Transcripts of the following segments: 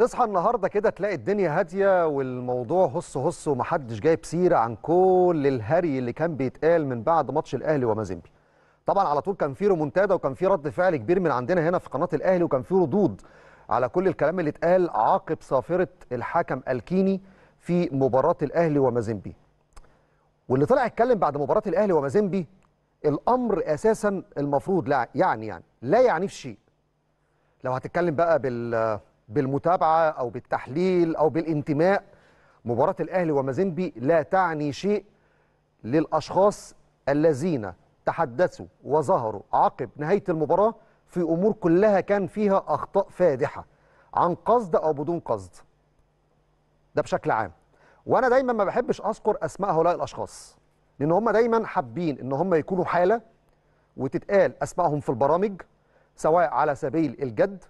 تصحى النهارده كده تلاقي الدنيا هاديه والموضوع هص هص ومحدش جايب سيره عن كل الهري اللي كان بيتقال من بعد ماتش الاهلي ومازيمبي. طبعا على طول كان في رومونتادا وكان في رد فعل كبير من عندنا هنا في قناه الاهلي وكان في ردود على كل الكلام اللي اتقال عقب صافره الحكم الكيني في مباراه الاهلي ومازيمبي. واللي طلع اتكلم بعد مباراه الاهلي ومازيمبي الامر اساسا المفروض لا يعني يعني لا يعنيه في شيء. لو هتتكلم بقى بال بالمتابعه او بالتحليل او بالانتماء مباراه الاهلي ومازنبي لا تعني شيء للاشخاص الذين تحدثوا وظهروا عقب نهايه المباراه في امور كلها كان فيها اخطاء فادحه عن قصد او بدون قصد ده بشكل عام وانا دايما ما بحبش اذكر اسماء هؤلاء الاشخاص لان هم دايما حابين ان هم يكونوا حاله وتتقال اسمائهم في البرامج سواء على سبيل الجد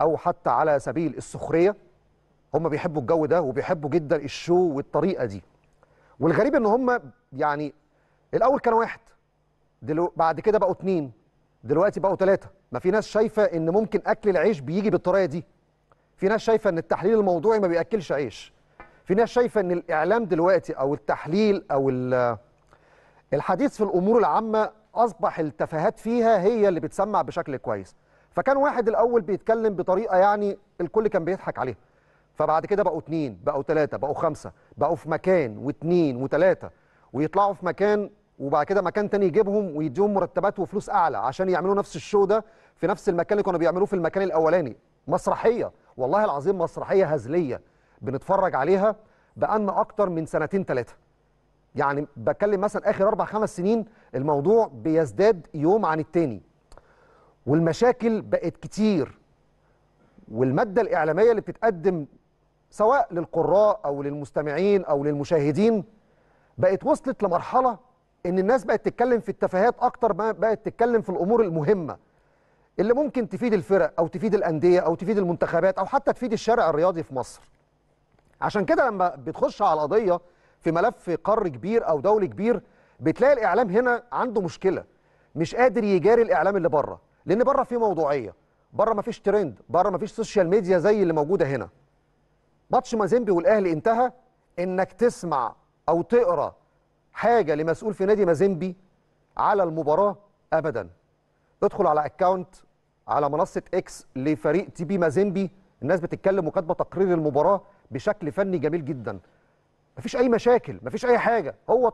او حتى على سبيل السخريه هم بيحبوا الجو ده وبيحبوا جدا الشو والطريقه دي والغريب ان هم يعني الاول كان واحد دلو بعد كده بقوا اتنين دلوقتي بقوا ثلاثه ما في ناس شايفه ان ممكن اكل العيش بيجي بالطريقه دي في ناس شايفه ان التحليل الموضوعي ما بياكلش عيش في ناس شايفه ان الاعلام دلوقتي او التحليل او الحديث في الامور العامه اصبح التفاهات فيها هي اللي بتسمع بشكل كويس فكان واحد الاول بيتكلم بطريقه يعني الكل كان بيضحك عليها فبعد كده بقوا اتنين بقوا تلاته بقوا خمسه بقوا في مكان واتنين وتلاته ويطلعوا في مكان وبعد كده مكان تاني يجيبهم ويديهم مرتبات وفلوس اعلى عشان يعملوا نفس الشو ده في نفس المكان اللي كانوا بيعملوه في المكان الاولاني مسرحيه والله العظيم مسرحيه هزليه بنتفرج عليها بقالنا اكتر من سنتين ثلاثه يعني بتكلم مثلا اخر اربع خمس سنين الموضوع بيزداد يوم عن التاني والمشاكل بقت كتير والمادة الإعلامية اللي بتتقدم سواء للقراء أو للمستمعين أو للمشاهدين بقت وصلت لمرحلة إن الناس بقت تتكلم في التفاهات أكتر ما بقت تتكلم في الأمور المهمة اللي ممكن تفيد الفرق أو تفيد الأندية أو تفيد المنتخبات أو حتى تفيد الشارع الرياضي في مصر عشان كده لما بتخش على قضية في ملف قار كبير أو دولي كبير بتلاقي الإعلام هنا عنده مشكلة مش قادر يجاري الإعلام اللي بره لان بره في موضوعيه بره ما فيش ترند بره ما فيش سوشيال ميديا زي اللي موجوده هنا ماتش مازيمبي والاهلي انتهى انك تسمع او تقرا حاجه لمسؤول في نادي مازيمبي على المباراه ابدا ادخل على اكونت على منصه اكس لفريق تي بي مازيمبي الناس بتتكلم وكاتبه تقرير المباراه بشكل فني جميل جدا مفيش اي مشاكل مفيش اي حاجه هو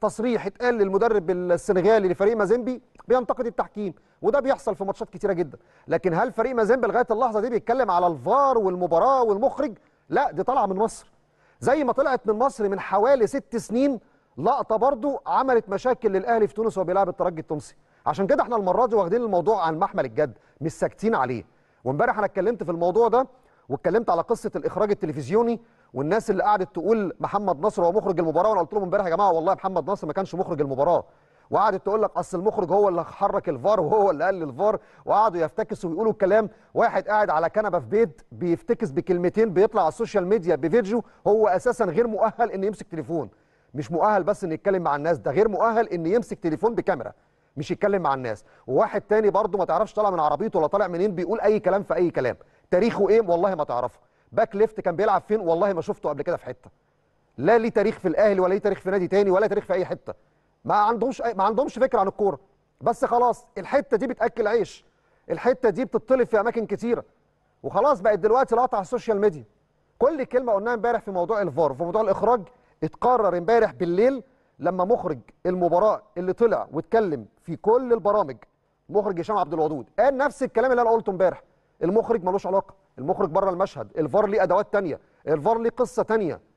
تصريح اتقال للمدرب السنغالي لفريق مازيمبي بينتقد التحكيم وده بيحصل في ماتشات كتيره جدا لكن هل فريق مازيمبي لغايه اللحظه دي بيتكلم على الفار والمباراه والمخرج لا دي طالعه من مصر زي ما طلعت من مصر من حوالي ست سنين لقطه برضو عملت مشاكل للاهلي في تونس وبيلعب الترجي التونسي عشان كده احنا المره دي واخدين الموضوع عن محمل الجد مش ساكتين عليه وامبارح انا اتكلمت في الموضوع ده واتكلمت على قصه الاخراج التلفزيوني والناس اللي قعدت تقول محمد نصر هو مخرج المباراه وانا قلت لهم امبارح يا جماعه والله محمد نصر ما كانش مخرج المباراه وقعدت تقول لك اصل المخرج هو اللي حرك الفار وهو اللي قال للفار وقعدوا يفتكسوا ويقولوا الكلام واحد قاعد على كنبه في بيت بيفتكس بكلمتين بيطلع على السوشيال ميديا بفيديو هو اساسا غير مؤهل ان يمسك تليفون مش مؤهل بس ان يتكلم مع الناس ده غير مؤهل ان يمسك تليفون بكاميرا مش يتكلم مع الناس وواحد تاني برضه ما تعرفش طالع من عربيته ولا طالع منين بيقول اي كلام في اي كلام تاريخه ايه والله ما تعرفه باك ليفت كان بيلعب فين والله ما شفته قبل كده في حته لا ليه تاريخ في الاهلي ولا ليه تاريخ في نادي تاني ولا تاريخ في اي حته ما عندهمش ما عندهمش فكره عن الكوره بس خلاص الحته دي بتاكل عيش الحته دي بتطلب في اماكن كتيره وخلاص بقت دلوقتي لقطه على السوشيال ميديا كل كلمه قلناها امبارح في موضوع الفار في موضوع الاخراج اتقرر امبارح بالليل لما مخرج المباراه اللي طلع واتكلم في كل البرامج مخرج هشام عبد الودود قال نفس الكلام اللي انا قلته امبارح المخرج ملوش علاقه المخرج بره المشهد الفار ليه ادوات تانية الفار ليه قصه تانية